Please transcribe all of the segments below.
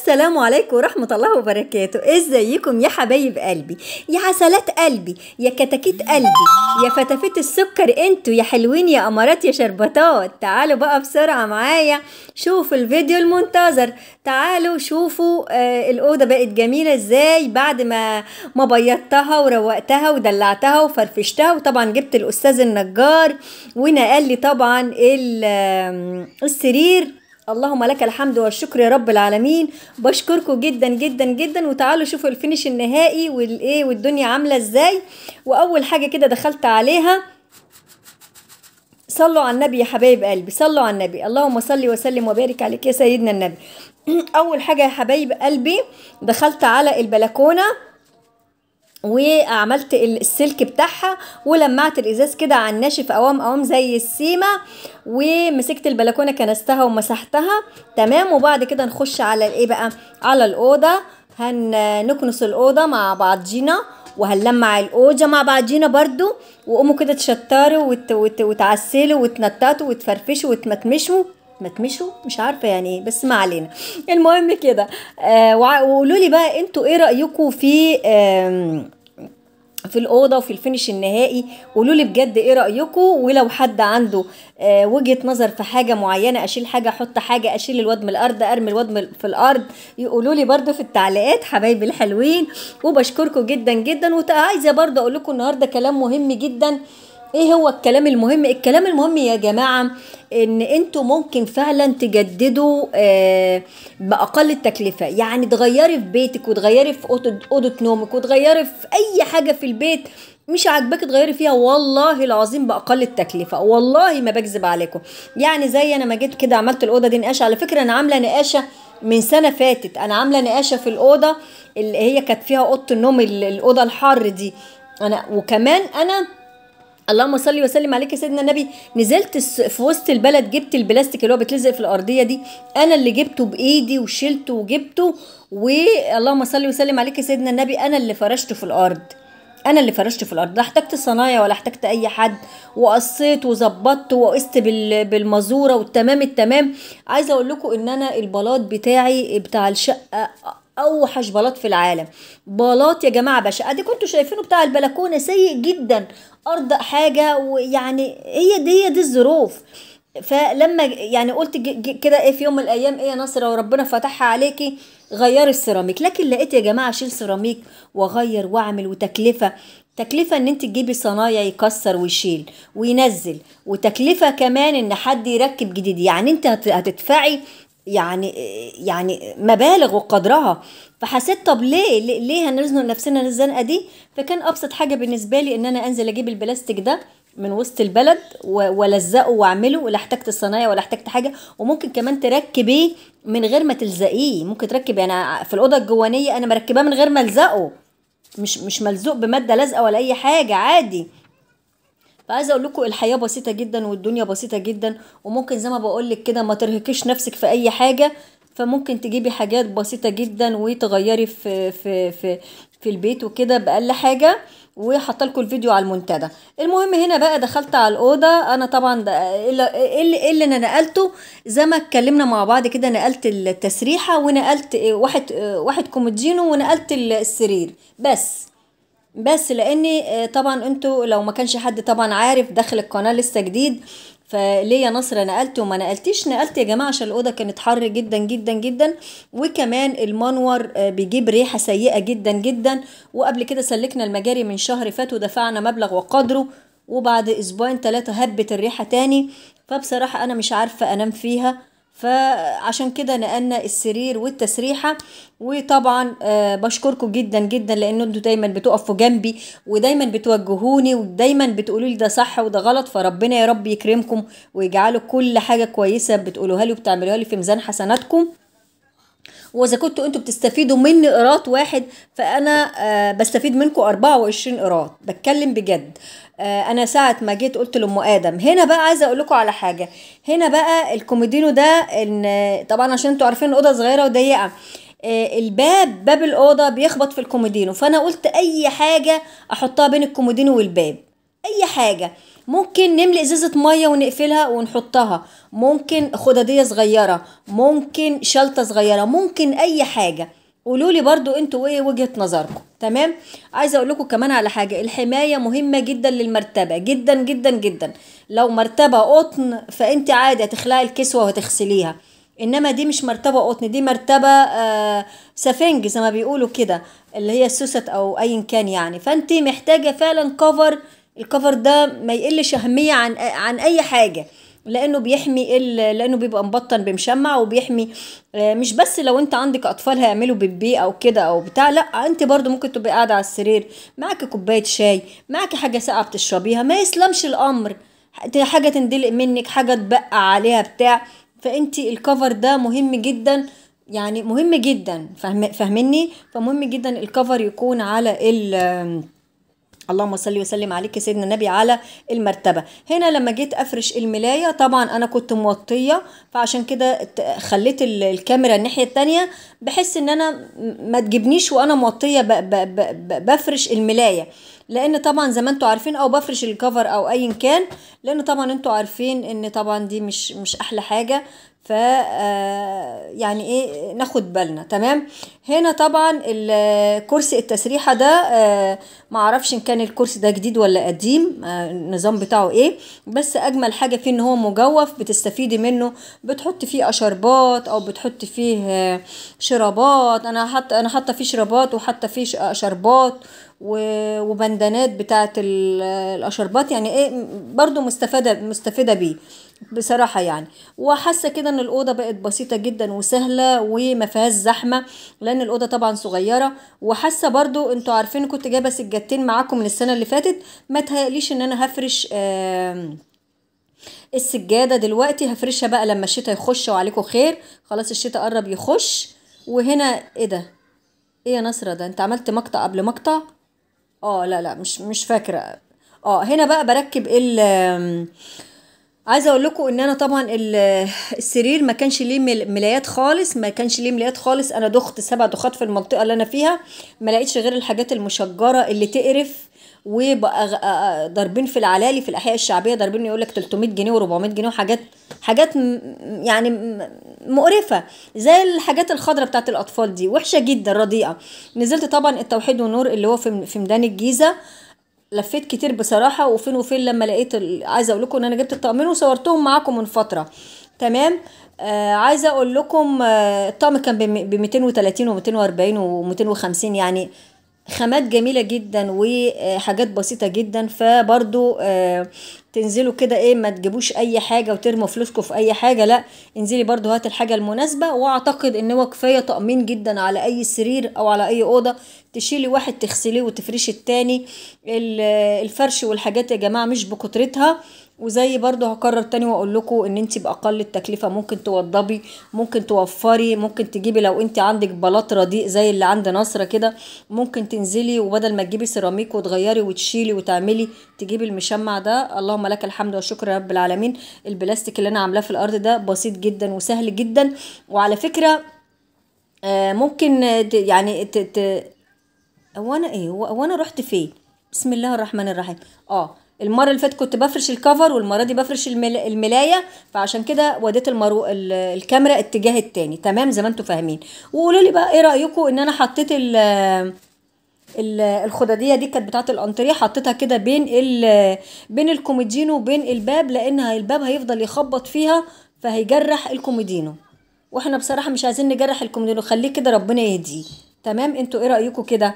السلام عليكم ورحمة الله وبركاته ازيكم يا حبايب قلبي يا عسلات قلبي يا كتاكيت قلبي يا فتافيت السكر انتوا يا حلوين يا امارات يا شربتات تعالوا بقى بسرعة معايا شوفوا الفيديو المنتظر تعالوا شوفوا آه الأوضة بقت جميلة ازاي بعد ما ما بيضتها وروقتها ودلعتها وفرفشتها وطبعا جبت الأستاذ النجار ونقل لي طبعا السرير اللهم لك الحمد والشكر يا رب العالمين بشكركم جدا جدا جدا وتعالوا شوفوا الفينش النهائي والايه والدنيا عامله ازاي واول حاجه كده دخلت عليها صلوا على النبي يا حبايب قلبي صلوا على النبي اللهم صل وسلم وبارك عليك يا سيدنا النبي اول حاجه يا حبايب قلبي دخلت على البلكونه وعملت السلك بتاعها ولمعت الازاز كده على الناشف قوام قوام زي السيمه ومسكت البلكونه كنستها ومسحتها تمام وبعد كده نخش على الايه بقى على الاوضه هنكنس الاوضه مع بعضينا وهنلمع الاوجه مع بعضينا برضو وقوموا كده تشطروا وت... وت... وتعسلوا وتنططوا وتفرفشوا وتمتمشوا تمشوا مش عارفه يعني ايه بس ما علينا المهم كده آه وقولوا لي بقى انتوا ايه رايكم في آه في الاوضه وفي الفينش النهائي قولوا لي بجد ايه رايكم ولو حد عنده آه، وجهه نظر في حاجه معينه اشيل حاجه احط حاجه اشيل الواد من الارض ارمي الواد في الارض يقولوا لي برده في التعليقات حبايبي الحلوين وبشكركم جدا جدا وعايزه برده اقول لكم النهارده كلام مهم جدا ايه هو الكلام المهم الكلام المهم يا جماعه ان انتوا ممكن فعلا تجددوا آه، باقل التكلفه يعني تغيري في بيتك وتغيري في اوضه نومك وتغيري في اي حاجه في البيت مش عاجباك تغيري فيها والله العظيم باقل التكلفه والله ما بكذب عليكم يعني زي انا ما جيت كده عملت الاوضه دي نقاشه على فكره انا عامله نقاشه من سنه فاتت انا عامله نقاشه في الاوضه اللي هي كانت فيها اوضه النوم الاوضه الحر دي انا وكمان انا اللهم صل وسلم عليك يا سيدنا النبي نزلت في وسط البلد جبت البلاستيك اللي هو بتلزق في الارضيه دي انا اللي جبته بايدي وشلته وجبته واللهم صل وسلم عليك يا سيدنا النبي انا اللي فرشته في الارض انا اللي فرشته في الارض لا احتجت صنايع ولا احتجت اي حد وقصيت وظبطت وقست بالمزوره والتمام التمام عايزه اقول لكم ان انا البلاط بتاعي بتاع الشقه اوحش بلاط في العالم بلاط يا جماعه بشقه دي كنتوا شايفينه بتاع البلكونه سيء جدا ارضى حاجه ويعني هي دي هي دي الظروف فلما يعني قلت كده ايه في يوم من الايام ايه يا لو وربنا فتحها عليكي غيري السيراميك لكن لقيت يا جماعه شيل سيراميك واغير واعمل وتكلفه تكلفة ان انت تجيبي صنايع يكسر ويشيل وينزل وتكلفة كمان ان حد يركب جديد يعني انت هتدفعي يعني يعني مبالغ وقدرها فحسيت طب ليه ليه هنزنق نفسنا الزنقه دي فكان ابسط حاجه بالنسبه لي ان انا انزل اجيب البلاستيك ده من وسط البلد ولزقه واعمله ولا احتجت الصنايع ولا احتجت حاجه وممكن كمان تركبيه من غير ما تلزقيه ممكن تركب انا يعني في الاوضه الجوانيه انا مركباه من غير ما الزقه مش مش ملزوق بماده لازقه ولا اي حاجه عادي فعايزه اقول لكم الحياه بسيطه جدا والدنيا بسيطه جدا وممكن زي ما بقول لك كده ما ترهقيش نفسك في اي حاجه فممكن تجيبي حاجات بسيطة جدا وتغيري في في في في البيت وكده بأقل حاجة وحاطه لكم الفيديو على المنتدى المهم هنا بقى دخلت على الاوضه انا طبعا اللي اللي, اللي انا نقلته زي ما اتكلمنا مع بعض كده نقلت التسريحه ونقلت واحد واحد كومودينو ونقلت السرير بس بس لان آه، طبعا انتوا لو ما كانش حد طبعا عارف داخل القناه لسه جديد فليه يا نصر نقلت وما نقلتيش نقلت يا جماعه عشان الاوضه كانت حر جدا جدا جدا وكمان المنور آه، بيجيب ريحه سيئه جدا جدا وقبل كده سلكنا المجاري من شهر فات ودفعنا مبلغ وقدره وبعد اسبوعين ثلاثه هبت الريحه تاني فبصراحه انا مش عارفه انام فيها فعشان كده نقلنا السرير والتسريحة وطبعا آه، بشكركم جدا جدا لان انتوا دايما بتقفوا جنبي ودايما بتوجهوني ودايما بتقولوا لي ده صح وده غلط فربنا يا رب يكرمكم ويجعلوا كل حاجة كويسة بتقولوها لي وبتعملوها لي في ميزان حسناتكم واذا كنتوا انتوا بتستفيدوا من قراط واحد فانا آه بستفيد منكم 24 قراط بتكلم بجد آه انا ساعه ما جيت قلت لام ادم هنا بقى عايزه اقول لكم على حاجه هنا بقى الكوميدينو ده ان آه، طبعا عشان انتوا عارفين الاوضه صغيره وضيقه آه، الباب باب الاوضه بيخبط في الكومودينو فانا قلت اي حاجه احطها بين الكومودينو والباب اي حاجه ممكن نملي ازازه ميه ونقفلها ونحطها ممكن خداديه صغيره ممكن شلطه صغيره ممكن اي حاجه قولوا لي برضو انتوا ايه وجهه نظركم تمام عايزه اقول لكم كمان على حاجه الحمايه مهمه جدا للمرتبه جدا جدا جدا لو مرتبه قطن فانت عادي هتخلعي الكسوه وهتغسليها انما دي مش مرتبه قطن دي مرتبه آه سفنج زي ما بيقولوا كده اللي هي السوست او ايا كان يعني فانت محتاجه فعلا كفر الكفر ده ما يقلش اهميه عن عن اي حاجه لانه بيحمي لانه بيبقى مبطن بمشمع وبيحمي آه، مش بس لو انت عندك اطفال هيعملوا بيبي او كده او بتاع لا انت برضو ممكن تبقي قاعده على السرير معاك كوبايه شاي معاك حاجه ساقعه بتشربيها ما يسلمش الامر حاجه تندلق منك حاجه تبقى عليها بتاع فانت الكفر ده مهم جدا يعني مهم جدا فاهمني فمهم جدا الكفر يكون على ال اللهم صل وسلم عليك يا سيدنا النبي على المرتبه هنا لما جيت افرش الملايه طبعا انا كنت موطيه فعشان كده خليت الكاميرا الناحيه الثانيه بحس ان انا ما تجيبنيش وانا موطيه بفرش الملايه لان طبعا زي ما انتم عارفين او بفرش الكفر او ايا كان لان طبعا انتم عارفين ان طبعا دي مش مش احلى حاجه ف آه، يعني ايه ناخد بالنا تمام هنا طبعا الكرسي التسريحه ده آه، معرفش ان كان الكرسي ده جديد ولا قديم آه، النظام بتاعه ايه بس اجمل حاجه فيه ان هو مجوف بتستفيدي منه بتحط فيه اشربات او بتحط فيه شرابات انا حط انا حاطه فيه شرابات وحاطه فيه اشربات وبندانات بتاعه الاشربات يعني ايه برضو مستفاده مستفاده بيه بصراحة يعني وحاسة كده ان الأوضة بقت بسيطة جدا وسهلة وما فيهاش زحمة لأن الأوضة طبعا صغيرة وحاسة برضو انتوا عارفين كنت جايبة سجادتين معاكم من السنة اللي فاتت ما تهيأليش ان انا هفرش آه السجادة دلوقتي هفرشها بقى لما الشتاء يخش وعليكم خير خلاص الشتاء قرب يخش وهنا ايه ده ايه يا نصرة ده انت عملت مقطع قبل مقطع اه لا لا مش مش فاكرة اه هنا بقى بركب ال عايزه اقول لكم ان انا طبعا السرير ما كانش ليه ملايات خالص ما كانش ليه ملايات خالص انا دخت سبع دخات في المنطقه اللي انا فيها ما لقيتش غير الحاجات المشجره اللي تقرف وبقى ضاربين في العلالي في الاحياء الشعبيه ضاربين يقول لك 300 جنيه و400 جنيه وحاجات حاجات يعني مقرفه زي الحاجات الخضراء بتاعت الاطفال دي وحشه جدا رديئه نزلت طبعا التوحيد والنور اللي هو في ميدان الجيزه لفيت كتير بصراحه وفين وفين لما لقيت عايزه اقول لكم ان انا جبت الطقمين وصورتهم معاكم من فتره تمام آه عايزه اقول لكم آه الطقم كان ب 230 و240 و250 يعني خامات جميله جدا وحاجات آه، بسيطه جدا فبرضو آه، تنزلوا كده ايه ما تجيبوش اي حاجه وترموا فلوسكم في اي حاجه لا انزلي برضو هات الحاجه المناسبه واعتقد ان هو كفايه تامين جدا على اي سرير او على اي اوضه تشيلي واحد تغسليه وتفرشي التاني الفرش والحاجات يا جماعه مش بكترتها وزي برضو هكرر تاني واقول لكم ان انت باقل التكلفه ممكن توضبي ممكن توفري ممكن تجيبي لو انت عندك بلاط رديء زي اللي عند نصره كده ممكن تنزلي وبدل ما تجيبي سيراميك وتغيري وتشيلي وتعملي تجيبي المشمع ده اللهم لك الحمد والشكر يا رب العالمين البلاستيك اللي انا عاملاه في الارض ده بسيط جدا وسهل جدا وعلى فكره آه، ممكن يعني ت... هو انا ايه هو انا رحت فين بسم الله الرحمن الرحيم اه المره اللي فاتت كنت بفرش الكفر والمره دي بفرش الملايه فعشان كده وديت المرو الكاميرا اتجاه التاني تمام زي ما انتم فاهمين وقولوا لي بقى ايه رايكم ان انا حطيت ال الخداديه دي كانت بتاعت الانتريه حطيتها كده بين ال بين الكوميدينو وبين الباب لان الباب هيفضل يخبط فيها فهيجرح الكوميدينو واحنا بصراحه مش عايزين نجرح الكوميدينو خليه كده ربنا يهديه تمام انتوا ايه رايكم كده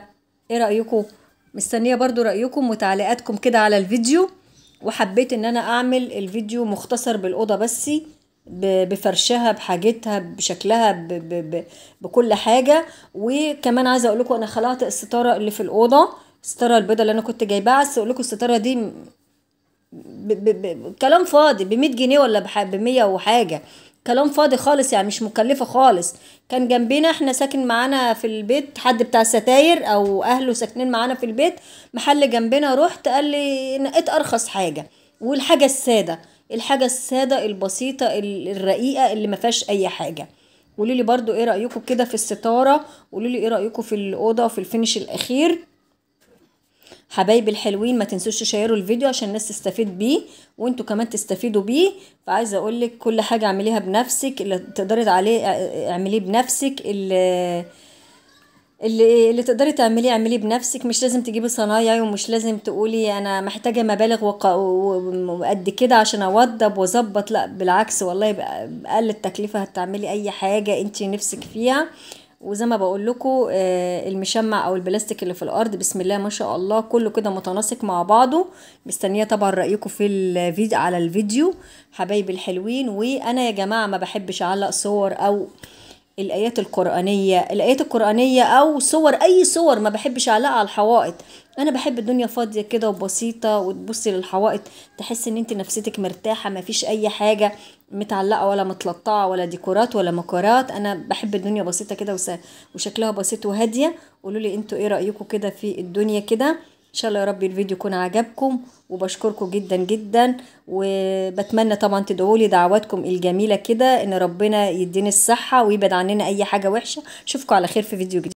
ايه رايكم مستنيه برضو رايكم وتعليقاتكم كده على الفيديو وحبيت ان انا اعمل الفيديو مختصر بالاوضه بس بفرشها بحاجتها بشكلها ب ب ب بكل حاجه وكمان عايزه اقول لكم انا خلعت الستاره اللي في الاوضه الستاره البيضه اللي انا كنت جايباها بس اقول لكم الستاره دي ب ب ب كلام فاضي ب 100 جنيه ولا ب 100 وحاجه كلام فاضي خالص يعني مش مكلفه خالص كان جنبنا احنا ساكن معانا في البيت حد بتاع الستاير او اهله ساكنين معانا في البيت محل جنبنا رحت قال لي نقيت ارخص حاجه والحاجه الساده الحاجه الساده البسيطه الرقيقه اللي ما فيهاش اي حاجه قولوا لي برده ايه رايكم كده في الستاره قولوا لي ايه رايكم في الاوضه في الفينش الاخير حبايبي الحلوين ما تنسوش تشيروا الفيديو عشان الناس تستفيد بيه وانتوا كمان تستفيدوا بيه فعايزه اقول لك كل حاجه اعمليها بنفسك اللي تقدري عليه اعمليه بنفسك اللي اللي تقدري تعمليه اعمليه بنفسك مش لازم تجيبي صنايعي ومش لازم تقولي انا محتاجه مبالغ وقد كده عشان اوضب واظبط لا بالعكس والله باقل التكلفه هتعملي اي حاجه انت نفسك فيها وزي ما بقول لكم آه، المشمع او البلاستيك اللي في الارض بسم الله ما شاء الله كله كده متناسق مع بعضه مستنيه طبعا رايكم في الفيديو على الفيديو حبايبي الحلوين وانا يا جماعه ما بحبش اعلق صور او الايات القرانيه الايات القرانيه او صور اي صور ما بحبش اعلقها على الحوائط انا بحب الدنيا فاضيه كده وبسيطه وتبصي للحوائط تحسي ان انت نفسيتك مرتاحه مفيش اي حاجه متعلقه ولا متلطعه ولا ديكورات ولا مكورات انا بحب الدنيا بسيطه كده وشكلها بسيط وهاديه قولوا لي انتوا ايه رايكم كده في الدنيا كده ان شاء الله يا رب الفيديو يكون عجبكم وبشكركم جدا جدا وبتمنى طبعا تدعوا لي دعواتكم الجميله كده ان ربنا يديني الصحه ويبعد عننا اي حاجه وحشه اشوفكم على خير في فيديو جديد